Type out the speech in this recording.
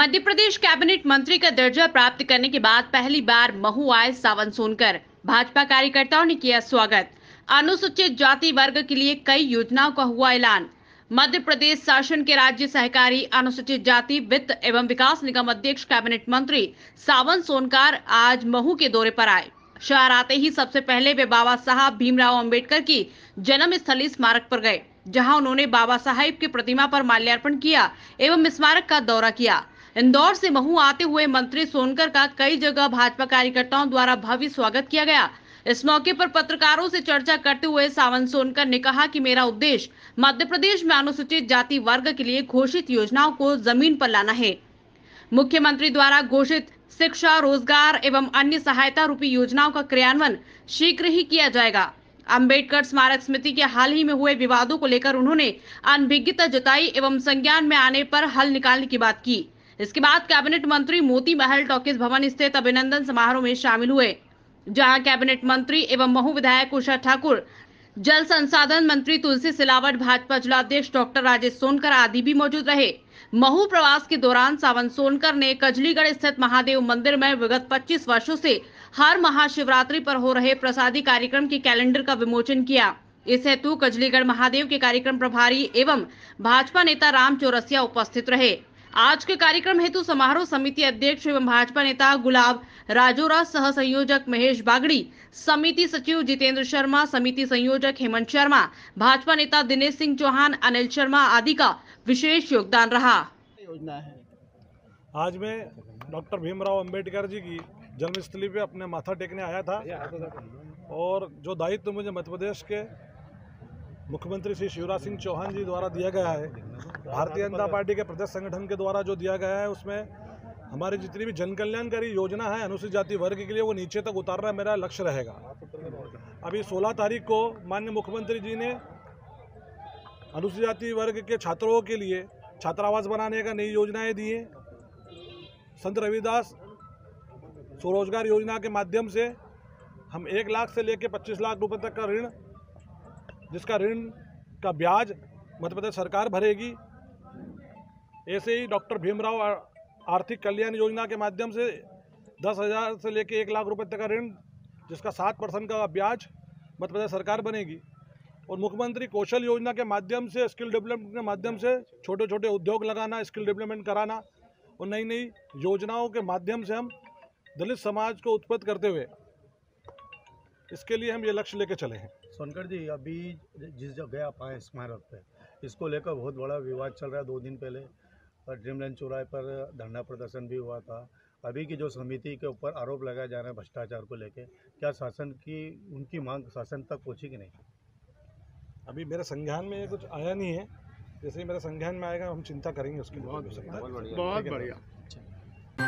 मध्य प्रदेश cabinet मंत्री का दर्जा प्राप्त करने के बाद पहली बार महू आए सावन सोनकर भाजपा कार्यकर्ताओं ने किया स्वागत अनुसूचित जाति वर्ग के लिए कई योजनाओं का हुआ ऐलान मध्य प्रदेश शासन के राज्य सहकारी अनुसूचित जाति वित्त एवं विकास निगम अध्यक्ष कैबिनेट मंत्री सावन सोनकर आज महू के दौरे पर आए शहर आते ही सबसे पहले वे बाबा साहब भीमराव अंबेडकर की जन्म स्थली स्मारक पर गए जहां उन्होंने बाबा साहेब की प्रतिमा पर माल्यार्पण किया एवं स्मारक का दौरा किया इंदौर से महू आते हुए मंत्री सोनकर का कई जगह भाजपा कार्यकर्ताओं द्वारा भव्य स्वागत किया गया इस मौके पर पत्रकारों से चर्चा करते हुए सावन सोनकर ने कहा कि मेरा उद्देश्य मध्य प्रदेश में अनुसूचित जाति वर्ग के लिए घोषित योजनाओं को जमीन पर लाना है मुख्यमंत्री द्वारा घोषित शिक्षा रोजगार एवं अन्य सहायता रूपी योजनाओं का क्रियान्वयन शीघ्र ही किया जाएगा अंबेडकर स्मारक समिति के हाल ही में हुए विवादों को लेकर उन्होंने अनभिज्ञता जताई एवं संज्ञान में आने पर हल निकालने की बात की इसके बाद कैबिनेट मंत्री मोती महल टॉकीज भवन स्थित अभिनंदन समारोह में शामिल हुए जहां कैबिनेट मंत्री एवं महू विधायक उषा ठाकुर जल संसाधन मंत्री तुलसी सिलावट भाजपा जिलाध्यक्ष डॉक्टर राजेश सोनकर आदि भी मौजूद रहे महू प्रवास के दौरान सावन सोनकर ने कजलीगढ़ स्थित महादेव मंदिर में विगत 25 वर्षों से हर महाशिवरात्रि पर हो रहे प्रसादी कार्यक्रम के कैलेंडर का विमोचन किया इस हेतु कजलीगढ़ महादेव के कार्यक्रम प्रभारी एवं भाजपा नेता राम चौरसिया उपस्थित रहे आज के कार्यक्रम हेतु समारोह समिति अध्यक्ष एवं भाजपा नेता गुलाब राजोरा सह संयोजक महेश बागड़ी समिति सचिव जितेंद्र शर्मा समिति संयोजक हेमंत शर्मा भाजपा नेता दिनेश सिंह चौहान अनिल शर्मा आदि का विशेष योगदान रहा योजना आज मैं डॉक्टर भीमराव अंबेडकर जी की जन्मस्थली पे अपने माथा टेकने आया था और जो दायित्व तो मुझे मध्य प्रदेश के मुख्यमंत्री श्री शिवराज सिंह चौहान जी द्वारा दिया गया है भारतीय जनता पार्टी के प्रदेश संगठन के द्वारा जो दिया गया है उसमें हमारी जितनी भी जनकल्याणकारी योजना है अनुसूचित जाति वर्ग के लिए वो नीचे तक उतारना मेरा लक्ष्य रहेगा अभी 16 तारीख को माननीय मुख्यमंत्री जी ने अनुसूचित जाति वर्ग के छात्रों के लिए छात्रावास बनाने का नई योजनाएं दी है संत रविदास स्वरोजगार योजना के माध्यम से हम एक लाख से लेकर पच्चीस लाख रुपये तक का ऋण जिसका ऋण का ब्याज मध्य प्रदेश सरकार भरेगी ऐसे ही डॉक्टर भीमराव आर्थिक कल्याण योजना के माध्यम से दस हज़ार से लेकर एक लाख रुपए तक का ऋण जिसका सात परसेंट का ब्याज मध्य प्रदेश सरकार बनेगी और मुख्यमंत्री कौशल योजना के माध्यम से स्किल डेवलपमेंट के माध्यम से छोटे छोटे उद्योग लगाना स्किल डेवलपमेंट कराना और नई नई योजनाओं के माध्यम से हम दलित समाज को उत्पन्न करते हुए इसके लिए हम ये लक्ष्य लेके चले हैं सोनकर जी अभी जिस जगह आप आए स्मारक पे इसको लेकर बहुत बड़ा विवाद चल रहा है दो दिन पहले ड्रीमलैंड चौराहे पर धरना प्रदर्शन भी हुआ था अभी की जो समिति के ऊपर आरोप लगाए जा रहे हैं भ्रष्टाचार को लेकर क्या शासन की उनकी मांग शासन तक पहुँची कि नहीं अभी मेरे संज्ञान में कुछ आया नहीं है जैसे ही मेरा संज्ञान में आएगा हम चिंता करेंगे उसकी बहुत बहुत बढ़िया